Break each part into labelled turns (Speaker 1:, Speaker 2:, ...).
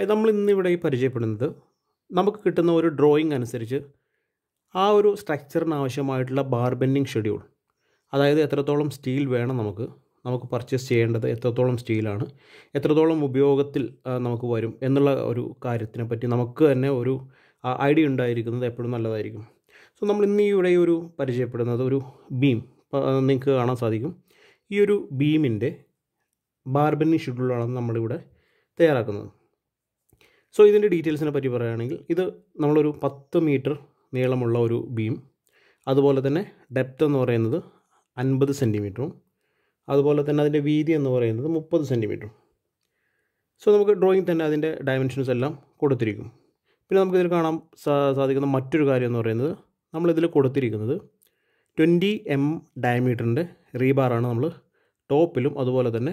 Speaker 1: അത് നമ്മൾ ഇന്നിവിടെ പരിചയപ്പെടുന്നത് നമുക്ക് കിട്ടുന്ന ഒരു ഡ്രോയിങ് അനുസരിച്ച് ആ ഒരു സ്ട്രക്ചറിന് ആവശ്യമായിട്ടുള്ള ബാർ ബെൻഡിങ് ഷെഡ്യൂൾ അതായത് എത്രത്തോളം സ്റ്റീൽ വേണം നമുക്ക് നമുക്ക് പർച്ചേസ് ചെയ്യേണ്ടത് എത്രത്തോളം സ്റ്റീലാണ് എത്രത്തോളം ഉപയോഗത്തിൽ നമുക്ക് വരും എന്നുള്ള ഒരു കാര്യത്തിനെ പറ്റി നമുക്ക് തന്നെ ഒരു ഐഡിയ ഉണ്ടായിരിക്കുന്നത് എപ്പോഴും നല്ലതായിരിക്കും സോ നമ്മൾ ഇന്ന് ഇവിടെ ഒരു പരിചയപ്പെടുന്നത് ഒരു ബീം നിങ്ങൾക്ക് കാണാൻ സാധിക്കും ഈ ഒരു ബീമിൻ്റെ ബാർബനി ഷെഡ്യൂളാണ് നമ്മളിവിടെ തയ്യാറാക്കുന്നത് സോ ഇതിൻ്റെ ഡീറ്റെയിൽസിനെ പറ്റി പറയുകയാണെങ്കിൽ ഇത് നമ്മളൊരു പത്ത് മീറ്റർ നീളമുള്ള ഒരു ബീം അതുപോലെ തന്നെ ഡെപ്ത് എന്ന് പറയുന്നത് അൻപത് സെൻറ്റിമീറ്ററും അതുപോലെ തന്നെ അതിൻ്റെ വീതി എന്ന് പറയുന്നത് മുപ്പത് സെൻറ്റിമീറ്ററും സോ നമുക്ക് ഡ്രോയിങ് തന്നെ അതിൻ്റെ ഡയമെൻഷൻസ് എല്ലാം കൊടുത്തിരിക്കും പിന്നെ നമുക്കിതിൽ കാണാൻ സാധിക്കുന്ന മറ്റൊരു കാര്യം എന്ന് പറയുന്നത് നമ്മളിതിൽ കൊടുത്തിരിക്കുന്നത് ട്വൻറ്റി എം ഡയമീറ്ററിൻ്റെ റീബാറാണ് നമ്മൾ ടോപ്പിലും അതുപോലെ തന്നെ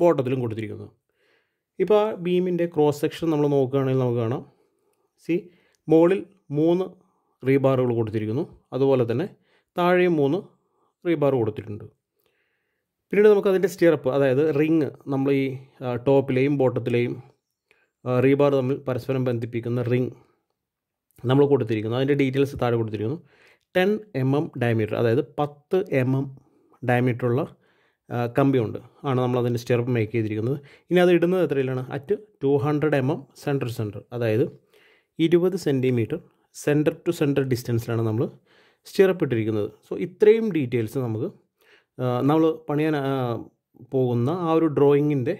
Speaker 1: ബോട്ടത്തിലും കൊടുത്തിരിക്കുന്നത് ഇപ്പോൾ ആ ബീമിൻ്റെ ക്രോസ് സെക്ഷൻ നമ്മൾ നോക്കുകയാണെങ്കിൽ നമുക്ക് കാണാം സി മുകളിൽ മൂന്ന് റീബാറുകൾ കൊടുത്തിരിക്കുന്നു അതുപോലെ തന്നെ താഴെയും മൂന്ന് റീബാർ കൊടുത്തിട്ടുണ്ട് പിന്നീട് നമുക്ക് അതിൻ്റെ സ്റ്റിയറപ്പ് അതായത് റിങ് നമ്മൾ ഈ ടോപ്പിലെയും ബോട്ടത്തിലെയും റീബാർ തമ്മിൽ പരസ്പരം ബന്ധിപ്പിക്കുന്ന റിങ് നമ്മൾ കൊടുത്തിരിക്കുന്നു അതിൻ്റെ ഡീറ്റെയിൽസ് താഴെ കൊടുത്തിരിക്കുന്നു ടെൻ എം എം ഡയമീറ്റർ അതായത് പത്ത് എം എം ഡയമീറ്ററുള്ള കമ്പിയുണ്ട് ആണ് നമ്മളതിൻ്റെ സ്റ്റെർപ്പ് മേക്ക് ചെയ്തിരിക്കുന്നത് ഇനി അത് ഇടുന്നത് എത്രയിലാണ് at two hundred M M centre centre അതായത് ഇരുപത് സെൻറ്റിമീറ്റർ സെൻറ്റർ ടു സെൻറ്റർ ഡിസ്റ്റൻസിലാണ് നമ്മൾ സ്റ്റിറപ്പ് ഇട്ടിരിക്കുന്നത് സോ ഇത്രയും ഡീറ്റെയിൽസ് നമുക്ക് നമ്മൾ പണിയാൻ പോകുന്ന ആ ഒരു ഡ്രോയിങ്ങിൻ്റെ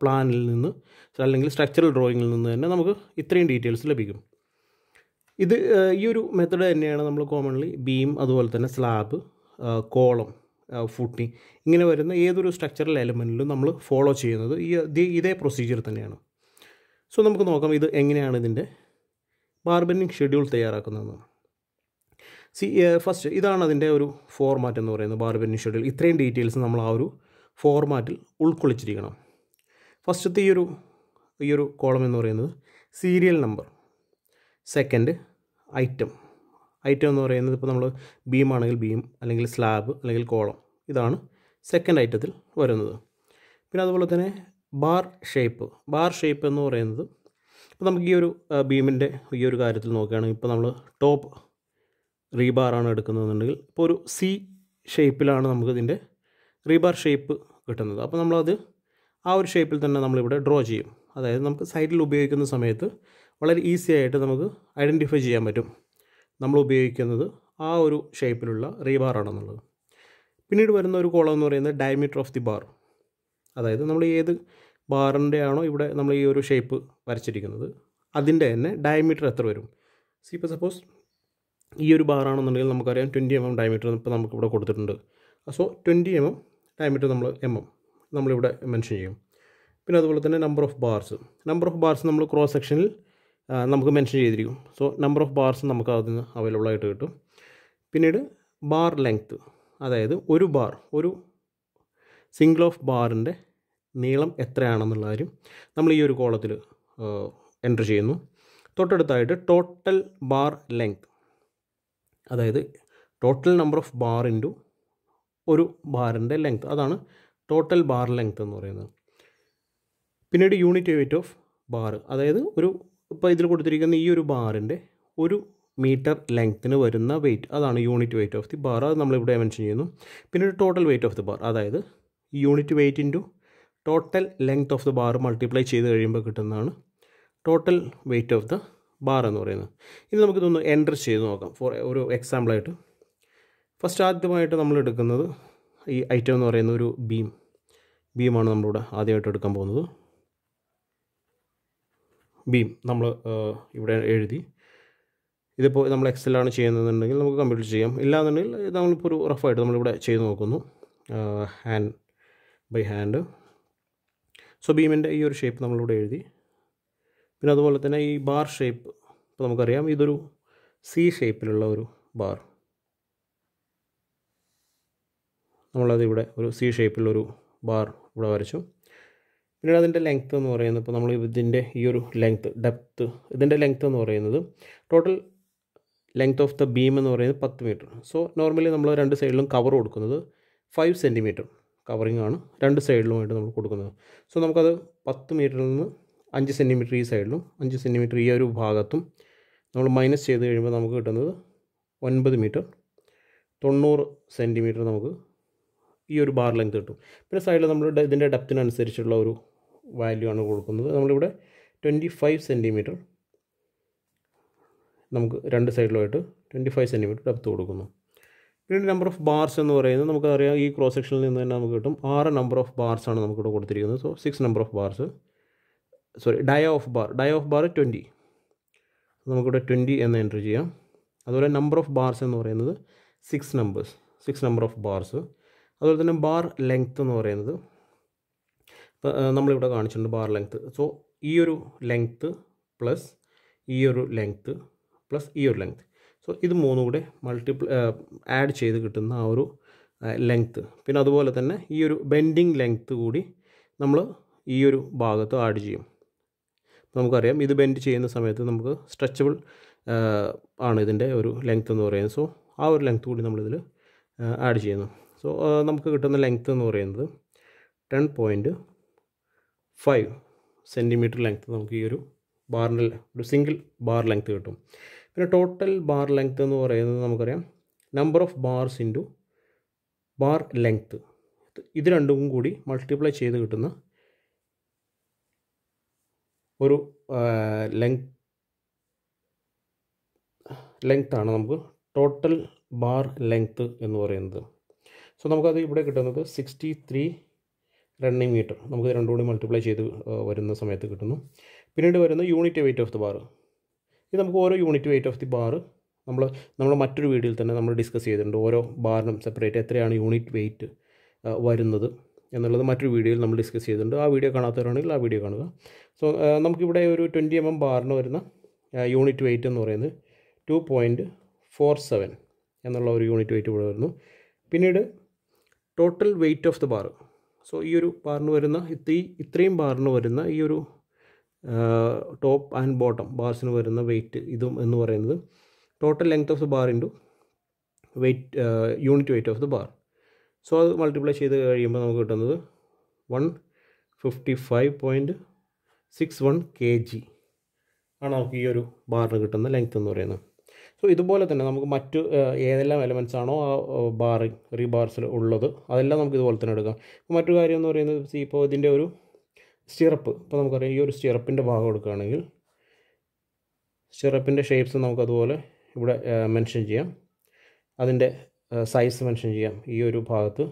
Speaker 1: പ്ലാനിൽ നിന്ന് അല്ലെങ്കിൽ സ്ട്രക്ചറൽ ഡ്രോയിങ്ങിൽ നിന്ന് തന്നെ നമുക്ക് ഇത്രയും ഡീറ്റെയിൽസ് ലഭിക്കും ഇത് ഈ ഒരു മെത്തഡ് തന്നെയാണ് നമ്മൾ കോമൺലി ബീം അതുപോലെ തന്നെ സ്ലാബ് കോളം ഫുട്ടി ഇങ്ങനെ വരുന്ന ഏതൊരു സ്ട്രക്ചറൽ എലമെൻറ്റിലും നമ്മൾ ഫോളോ ചെയ്യുന്നത് ഈ ഇതേ പ്രൊസീജിയർ തന്നെയാണ് സോ നമുക്ക് നോക്കാം ഇത് എങ്ങനെയാണ് ഇതിൻ്റെ ബാർബനിങ് ഷെഡ്യൂൾ തയ്യാറാക്കുന്നതെന്ന് സി ഫസ്റ്റ് ഇതാണ് അതിൻ്റെ ഒരു ഫോർമാറ്റ് എന്ന് പറയുന്നത് ബാർബനിങ് ഷെഡ്യൂൾ ഇത്രയും ഡീറ്റെയിൽസ് നമ്മൾ ആ ഒരു ഫോർമാറ്റിൽ ഉൾക്കൊള്ളിച്ചിരിക്കണം ഫസ്റ്റത്തെ ഈ ഒരു ഈ ഒരു കോളം എന്ന് പറയുന്നത് serial number second item item എന്ന് പറയുന്നത് ഇപ്പോൾ നമ്മൾ ബീമാണെങ്കിൽ ബീം അല്ലെങ്കിൽ സ്ലാബ് അല്ലെങ്കിൽ കോളം ഇതാണ് സെക്കൻഡ് ഐറ്റത്തിൽ വരുന്നത് പിന്നെ അതുപോലെ തന്നെ ബാർ ഷേപ്പ് ബാർ ഷേപ്പ് എന്ന് പറയുന്നത് അപ്പോൾ നമുക്ക് ഈ ഒരു ബീമിൻ്റെ ഈ ഒരു കാര്യത്തിൽ നോക്കുകയാണെങ്കിൽ ഇപ്പോൾ നമ്മൾ ടോപ്പ് റീബാറാണ് എടുക്കുന്നതെന്നുണ്ടെങ്കിൽ ഇപ്പോൾ ഒരു സി ഷേപ്പിലാണ് നമുക്ക് ഇതിൻ്റെ റീബാർ ഷേപ്പ് കിട്ടുന്നത് അപ്പോൾ നമ്മളത് ആ ഒരു ഷേപ്പിൽ തന്നെ നമ്മളിവിടെ ഡ്രോ ചെയ്യും അതായത് നമുക്ക് സൈഡിൽ ഉപയോഗിക്കുന്ന സമയത്ത് വളരെ ഈസി ആയിട്ട് നമുക്ക് ഐഡൻറ്റിഫൈ ചെയ്യാൻ പറ്റും നമ്മൾ ഉപയോഗിക്കുന്നത് ആ ഒരു ഷേപ്പിലുള്ള റീബാറാണെന്നുള്ളത് പിന്നീട് വരുന്ന ഒരു കോളം എന്ന് പറയുന്നത് ഡയമീറ്റർ ഓഫ് ദി ബാർ അതായത് നമ്മൾ ഏത് ബാറിൻ്റെ ആണോ ഇവിടെ നമ്മൾ ഈ ഒരു ഷേപ്പ് വരച്ചിരിക്കുന്നത് അതിൻ്റെ തന്നെ ഡയമീറ്റർ എത്ര വരും സി ഇപ്പോൾ സപ്പോസ് ഈ ഒരു ബാറാണെന്നുണ്ടെങ്കിൽ നമുക്കറിയാം twenty M mm M diameter ഇപ്പോൾ നമുക്കിവിടെ കൊടുത്തിട്ടുണ്ട് so twenty M M diameter നമ്മൾ എം എം നമ്മളിവിടെ മെൻഷൻ ചെയ്യും പിന്നെ അതുപോലെ തന്നെ number of bars number of bars നമ്മൾ ക്രോസ് സെക്ഷനിൽ നമുക്ക് മെൻഷൻ ചെയ്തിരിക്കും സോ നമ്പർ ഓഫ് ബാർസ് നമുക്ക് അതിൽ നിന്ന് അവൈലബിൾ ആയിട്ട് കിട്ടും പിന്നീട് ബാർ ലെങ്ത്ത് അതായത് ഒരു ബാർ ഒരു സിംഗിൾ ഓഫ് ബാറിൻ്റെ നീളം എത്രയാണെന്നുള്ള കാര്യം നമ്മൾ ഈ ഒരു കോളത്തിൽ എൻ്റർ ചെയ്യുന്നു തൊട്ടടുത്തായിട്ട് ടോട്ടൽ ബാർ ലെങ്ത് അതായത് total number of bar into ഒരു ബാറിൻ്റെ ലെങ്ത് അതാണ് ടോട്ടൽ ബാർ ലെങ്ത് എന്ന് പറയുന്നത് പിന്നീട് യൂണിറ്റ് വെയിറ്റ് ഓഫ് ബാർ അതായത് ഒരു ഇപ്പോൾ ഇതിൽ കൊടുത്തിരിക്കുന്ന ഈ ഒരു ബാറിൻ്റെ ഒരു മീറ്റർ ലെങ്ത്തിന് വരുന്ന വെയ്റ്റ് അതാണ് unit weight of the bar അത് നമ്മളിവിടെ മെൻഷൻ ചെയ്യുന്നു ഒരു total weight of the bar അതായത് unit weight into total length of the bar multiply ചെയ്ത് കഴിയുമ്പോൾ കിട്ടുന്നതാണ് total weight of the bar എന്ന് പറയുന്നത് ഇനി നമുക്കിതൊന്ന് എൻറ്റർ ചെയ്ത് നോക്കാം ഫോർ ഒരു എക്സാമ്പിളായിട്ട് ഫസ്റ്റ് ആദ്യമായിട്ട് നമ്മൾ എടുക്കുന്നത് ഈ ഐറ്റം എന്ന് പറയുന്ന ഒരു ബീം ബീമാണ് നമ്മളിവിടെ ആദ്യമായിട്ട് എടുക്കാൻ പോകുന്നത് ബീം നമ്മൾ ഇവിടെ എഴുതി ഇതിപ്പോൾ നമ്മൾ എക്സലാണ് ചെയ്യുന്നതെന്നുണ്ടെങ്കിൽ നമുക്ക് കമ്പ്യൂട്ടർ ചെയ്യാം ഇല്ലാന്നുണ്ടെങ്കിൽ നമ്മളിപ്പോൾ ഒരു റഫായിട്ട് നമ്മളിവിടെ ചെയ്ത് നോക്കുന്നു ഹാൻഡ് ബൈ ഹാൻഡ് സോ ബീമിൻ്റെ ഈ ഒരു ഷേപ്പ് നമ്മളിവിടെ എഴുതി പിന്നെ അതുപോലെ തന്നെ ഈ ബാർ ഷേപ്പ് ഇപ്പോൾ നമുക്കറിയാം ഇതൊരു സി ഷേപ്പിലുള്ള ഒരു ബാർ നമ്മളത് ഇവിടെ ഒരു സി ഷേപ്പിലൊരു ബാർ ഇവിടെ വരച്ചു പിന്നീട് അതിൻ്റെ ലെങ്ത്ത് എന്ന് പറയുന്നത് ഇപ്പോൾ നമ്മൾ ഇതിൻ്റെ ഈ ഒരു ലെങ്ത്ത് ഡെപ്ത്ത് ഇതിൻ്റെ ലെങ്ത്ത് എന്ന് പറയുന്നത് total length of the beam എന്ന് പറയുന്നത് പത്ത് മീറ്റർ സോ നോർമലി നമ്മൾ രണ്ട് സൈഡിലും കവർ കൊടുക്കുന്നത് ഫൈവ് സെൻറ്റിമീറ്റർ കവറിങ് ആണ് രണ്ട് സൈഡിലുമായിട്ട് നമ്മൾ കൊടുക്കുന്നത് സോ നമുക്കത് പത്ത് മീറ്ററിൽ നിന്ന് അഞ്ച് സെൻറ്റിമീറ്റർ ഈ സൈഡിലും അഞ്ച് സെൻറ്റിമീറ്റർ ഈ ഒരു ഭാഗത്തും നമ്മൾ മൈനസ് ചെയ്ത് കഴിയുമ്പോൾ നമുക്ക് കിട്ടുന്നത് ഒൻപത് മീറ്റർ തൊണ്ണൂറ് സെൻറ്റിമീറ്റർ നമുക്ക് ഈ ഒരു ബാർ ലെങ്ത് കിട്ടും പിന്നെ സൈഡിൽ നമ്മൾ ഇതിൻ്റെ ഡെപ്തിനനുസരിച്ചുള്ള ഒരു വാല്യൂ ആണ് കൊടുക്കുന്നത് നമ്മളിവിടെ ട്വൻറ്റി ഫൈവ് സെൻറ്റിമീറ്റർ നമുക്ക് രണ്ട് സൈഡിലുമായിട്ട് ട്വൻറ്റി ഫൈവ് സെൻറ്റിമീറ്റർ ഡെപ്ത്ത് കൊടുക്കുന്നു പിന്നീട് നമ്പർ ഓഫ് ബാർസ് എന്ന് പറയുന്നത് നമുക്കറിയാം ഈ ക്രോസ് സെക്ഷനിൽ നിന്ന് തന്നെ നമുക്ക് കിട്ടും ആറ് നമ്പർ ഓഫ് ബാർസ് ആണ് നമുക്കിവിടെ കൊടുത്തിരിക്കുന്നത് so six number of bars sorry dia of bar dia of bar twenty നമുക്കിവിടെ ട്വൻറ്റി എന്ന് എൻ്റർ ചെയ്യാം അതുപോലെ നമ്പർ ഓഫ് ബാർസ് എന്ന് പറയുന്നത് six numbers six number of bars അതുപോലെ തന്നെ ബാർ ലെങ്ത്ത് എന്ന് പറയുന്നത് നമ്മളിവിടെ കാണിച്ചിട്ടുണ്ട് ബാർ ലെങ്ത്ത് സോ ഈ ഒരു ലെങ്ത്ത് പ്ലസ് ഈ ഒരു ലെങ്ത്ത് പ്ലസ് ഈ ഒരു ലെങ്ത് സോ ഇത് മൂന്നും കൂടെ മൾട്ടിപ്ല ആഡ് ചെയ്ത് കിട്ടുന്ന ആ ഒരു ലെങ്ത്ത് പിന്നെ അതുപോലെ തന്നെ ഈ ഒരു ബെൻഡിങ് ലെങ്ത്ത് കൂടി നമ്മൾ ഈ ഒരു ഭാഗത്ത് ആഡ് ചെയ്യും നമുക്കറിയാം ഇത് ബെൻഡ് ചെയ്യുന്ന സമയത്ത് നമുക്ക് സ്ട്രെച്ചബിൾ ആണ് ഇതിൻ്റെ ഒരു ലെങ്ത്ത് എന്ന് പറയുന്നത് സോ ആ ഒരു ലെങ്ത്ത് കൂടി നമ്മളിതിൽ ആഡ് ചെയ്യുന്നു സോ നമുക്ക് കിട്ടുന്ന ലെങ്ത്ത് എന്ന് പറയുന്നത് ten point five centimetre length നമുക്ക് ഈ ഒരു ബാറിൻ്റെ ഒരു സിംഗിൾ ബാർ ലെങ്ത് കിട്ടും പിന്നെ ടോട്ടൽ ബാർ ലെങ്ത് എന്ന് പറയുന്നത് നമുക്കറിയാം number of bars into bar length ഇത് രണ്ടും കൂടി മൾട്ടിപ്ലൈ ചെയ്ത് കിട്ടുന്ന ഒരു ലെങ് ആണ് നമുക്ക് ടോട്ടൽ ബാർ ലെങ്ത്ത് എന്ന് പറയുന്നത് സോ നമുക്കത് ഇവിടെ കിട്ടുന്നത് സിക്സ്റ്റി ത്രീ റണ്ണിങ് മീറ്റർ നമുക്ക് രണ്ടും കൂടി മൾട്ടിപ്ലൈ ചെയ്ത് വരുന്ന സമയത്ത് കിട്ടുന്നു പിന്നീട് വരുന്ന unit weight of the bar ഇത് നമുക്ക് ഓരോ unit weight of the bar നമ്മൾ നമ്മൾ മറ്റൊരു വീഡിയോയിൽ തന്നെ നമ്മൾ ഡിസ്കസ് ചെയ്തിട്ടുണ്ട് ഓരോ ബാറിനും സെപ്പറേറ്റ് എത്രയാണ് യൂണിറ്റ് വെയ്റ്റ് വരുന്നത് എന്നുള്ളത് മറ്റൊരു വീഡിയോയിൽ നമ്മൾ ഡിസ്കസ് ചെയ്തിട്ടുണ്ട് ആ വീഡിയോ കാണാത്തവരാണെങ്കിൽ ആ വീഡിയോ കാണുക സോ നമുക്കിവിടെ ഒരു ട്വൻറ്റി എം എം ബാറിന് വരുന്ന യൂണിറ്റ് വെയ്റ്റ് എന്ന് പറയുന്നത് ടു പോയിൻറ്റ് ഫോർ സെവൻ എന്നുള്ള ഒരു യൂണിറ്റ് വെയ്റ്റ് ഇവിടെ വരുന്നു പിന്നീട് total weight of the bar so ഈ ഒരു ബാറിന് വരുന്ന ഇത്രയും ഇത്രയും ബാറിന് വരുന്ന ഈ ഒരു ടോപ്പ് ആൻഡ് ബോട്ടം ബാർസിന് വരുന്ന വെയ്റ്റ് ഇതും എന്ന് പറയുന്നത് total length of the bar into weight unit weight of the bar so അത് മൾട്ടിപ്ലൈ ചെയ്ത് കഴിയുമ്പോൾ നമുക്ക് കിട്ടുന്നത് one fifty five point six one K G ആണ് നമുക്ക് ഈ ഒരു ബാറിന് കിട്ടുന്ന ലെങ്ത് എന്ന് പറയുന്നത് സോ ഇതുപോലെ തന്നെ നമുക്ക് മറ്റ് ഏതെല്ലാം എലമെൻറ്റ്സ് ആണോ ആ ബാറിങ് റീബാർസിൽ ഉള്ളത് അതെല്ലാം നമുക്ക് ഇതുപോലെ തന്നെ എടുക്കാം മറ്റു കാര്യം എന്ന് പറയുന്നത് ഇപ്പോൾ ഇതിൻ്റെ ഒരു സ്റ്റിറപ്പ് ഇപ്പോൾ നമുക്കറിയാം ഈ ഒരു സ്റ്റിറപ്പിൻ്റെ ഭാഗം എടുക്കുകയാണെങ്കിൽ സ്റ്റിറപ്പിൻ്റെ ഷേപ്സ് നമുക്കതുപോലെ ഇവിടെ മെൻഷൻ ചെയ്യാം അതിൻ്റെ സൈസ് മെൻഷൻ ചെയ്യാം ഈ ഒരു ഭാഗത്ത്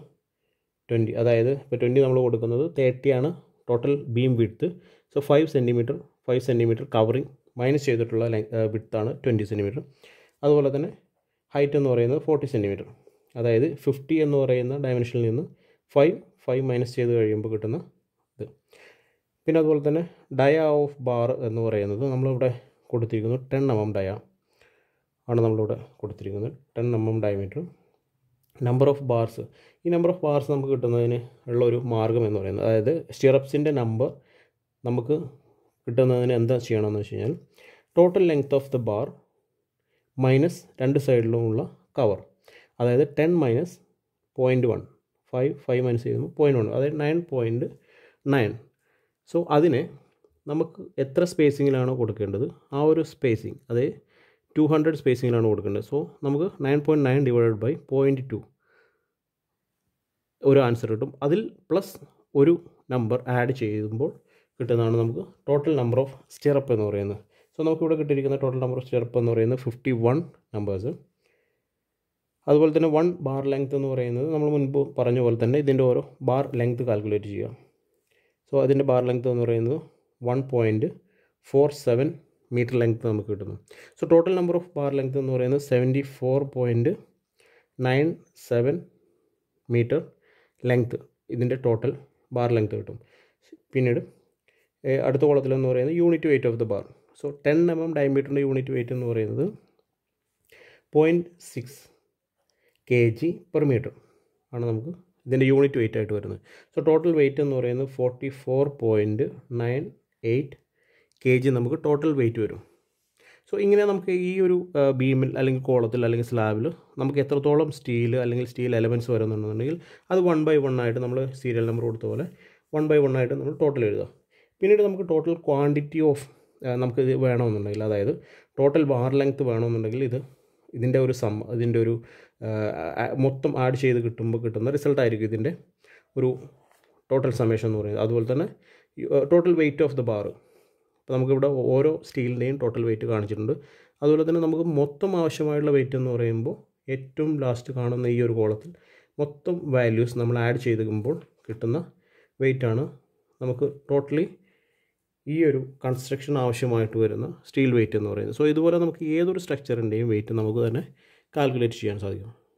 Speaker 1: ട്വൻറ്റി അതായത് ഇപ്പോൾ ട്വൻറ്റി നമ്മൾ കൊടുക്കുന്നത് തേർട്ടിയാണ് total beam width so five centimetre five centimetre covering minus ചെയ്തിട്ടുള്ള ആണ് ട്വൻറ്റി സെൻറ്റിമീറ്റർ അതുപോലെ തന്നെ ഹൈറ്റ് എന്ന് പറയുന്നത് ഫോർട്ടി സെൻറ്റിമീറ്റർ അതായത് ഫിഫ്റ്റി എന്ന് പറയുന്ന ഡയമെൻഷനിൽ നിന്ന് ഫൈവ് ഫൈവ് മൈനസ് ചെയ്ത് കഴിയുമ്പോൾ കിട്ടുന്ന പിന്നെ അതുപോലെ തന്നെ ഡയ ഓഫ് ബാർ എന്ന് പറയുന്നത് നമ്മളിവിടെ കൊടുത്തിരിക്കുന്നു ടെൻ എം എം ഡയ ആണ് നമ്മളിവിടെ കൊടുത്തിരിക്കുന്നത് ten M M diameter number of bars ഈ നമ്പർ ഓഫ് ബാർസ് നമുക്ക് കിട്ടുന്നതിന് ഉള്ള ഒരു മാർഗം എന്ന് പറയുന്നത് അതായത് സ്റ്റിറപ്സിൻ്റെ നമ്പർ നമുക്ക് കിട്ടുന്നതിന് എന്താ ചെയ്യണമെന്ന് വെച്ച് കഴിഞ്ഞാൽ total length of the bar minus രണ്ട് സൈഡിലുമുള്ള കവർ അതായത് ten minus point one five five minus ചെയ്യുമ്പോൾ പോയിൻറ്റ് വൺ അതായത് നയൻ പോയിൻറ്റ് നയൻ സോ അതിനെ നമുക്ക് എത്ര സ്പേസിങ്ങിലാണോ കൊടുക്കേണ്ടത് ആ ഒരു സ്പേസിങ് അതേ ടു ഹൺഡ്രഡ് സ്പേസിങ്ങിലാണ് കൊടുക്കേണ്ടത് സോ നമുക്ക് nine point nine divided by point two ഒരു ആൻസർ കിട്ടും അതിൽ പ്ലസ് ഒരു നമ്പർ ആഡ് ചെയ്യുമ്പോൾ കിട്ടുന്നതാണ് നമുക്ക് ടോട്ടൽ നമ്പർ ഓഫ് സ്റ്റെറപ്പ് എന്ന് പറയുന്നത് സോ നമുക്കിവിടെ കിട്ടിയിരിക്കുന്ന ടോട്ടൽ നമ്പർ ഓഫ് സ്റ്റെറപ്പ് എന്ന് പറയുന്നത് ഫിഫ്റ്റി വൺ നമ്പേഴ്സ് അതുപോലെ തന്നെ വൺ ബാർ ലെങ്ത് എന്ന് പറയുന്നത് നമ്മൾ മുൻപ് പറഞ്ഞ പോലെ തന്നെ ഇതിൻ്റെ ഓരോ ബാർ ലെങ്ത് കാൽക്കുലേറ്റ് ചെയ്യുക സോ അതിൻ്റെ ബാർ ലെങ്ത് എന്ന് പറയുന്നത് one point four seven metre length നമുക്ക് കിട്ടുന്നു so total number of bar length എന്ന് പറയുന്നത് seventy four point nine seven metre length ഇതിൻ്റെ ടോട്ടൽ ബാർ ലെങ്ത്ത് കിട്ടും പിന്നീട് അടുത്ത കോളത്തിൽ എന്ന് പറയുന്നത് unit weight of the bar so ten M M ഡയമീറ്ററിൻ്റെ യൂണിറ്റ് വെയിറ്റ് എന്ന് പറയുന്നത് point six K G per metre ആണ് നമുക്ക് ഇതിൻ്റെ യൂണിറ്റ് വെയിറ്റ് ആയിട്ട് വരുന്നത് സോ ടോട്ടൽ വെയിറ്റ് എന്ന് പറയുന്നത് forty four point nine eight K G നമുക്ക് ടോട്ടൽ വെയിറ്റ് വരും സോ ഇങ്ങനെ നമുക്ക് ഈ ഒരു ബീമിൽ അല്ലെങ്കിൽ കോളത്തിൽ അല്ലെങ്കിൽ സ്ലാബിൽ നമുക്ക് എത്രത്തോളം സ്റ്റീൽ അല്ലെങ്കിൽ സ്റ്റീൽ എലമെൻറ്റ്സ് വരുന്നുണ്ടെന്നുണ്ടെങ്കിൽ അത് വൺ ബൈ വൺ ആയിട്ട് നമ്മൾ സീരിയൽ നമ്പർ കൊടുത്ത പോലെ വൺ ബൈ വൺ ആയിട്ട് നമ്മൾ ടോട്ടൽ എഴുതുക പിന്നീട് നമുക്ക് ടോട്ടൽ ക്വാണ്ടിറ്റി ഓഫ് നമുക്ക് ഇത് വേണമെന്നുണ്ടെങ്കിൽ അതായത് ടോട്ടൽ ബാർ ലെങ്ത്ത് വേണമെന്നുണ്ടെങ്കിൽ ഇത് ഇതിൻ്റെ ഒരു സം ഇതിൻ്റെ ഒരു മൊത്തം ആഡ് ചെയ്ത് കിട്ടുമ്പോൾ കിട്ടുന്ന റിസൾട്ടായിരിക്കും ഇതിൻ്റെ ഒരു ടോട്ടൽ സമേഷൻ എന്ന് പറയുന്നത് അതുപോലെ തന്നെ total weight of the bar അപ്പോൾ നമുക്കിവിടെ ഓരോ സ്റ്റീലിൻ്റെയും ടോട്ടൽ വെയിറ്റ് കാണിച്ചിട്ടുണ്ട് അതുപോലെ തന്നെ നമുക്ക് മൊത്തം ആവശ്യമായുള്ള വെയിറ്റ് എന്ന് പറയുമ്പോൾ ഏറ്റവും ലാസ്റ്റ് കാണുന്ന ഈ ഒരു കോളത്തിൽ മൊത്തം വാല്യൂസ് നമ്മൾ ആഡ് ചെയ്തുമ്പോൾ കിട്ടുന്ന വെയിറ്റാണ് നമുക്ക് ടോട്ടലി ഈ ഒരു കൺസ്ട്രക്ഷൻ ആവശ്യമായിട്ട് വരുന്ന സ്റ്റീൽ വെയിറ്റ് എന്ന് പറയുന്നത് സോ ഇതുപോലെ നമുക്ക് ഏതൊരു സ്ട്രക്ചറിൻ്റെയും വെയിറ്റ് നമുക്ക് തന്നെ കാൽക്കുലേറ്റ് ചെയ്യാൻ സാധിക്കും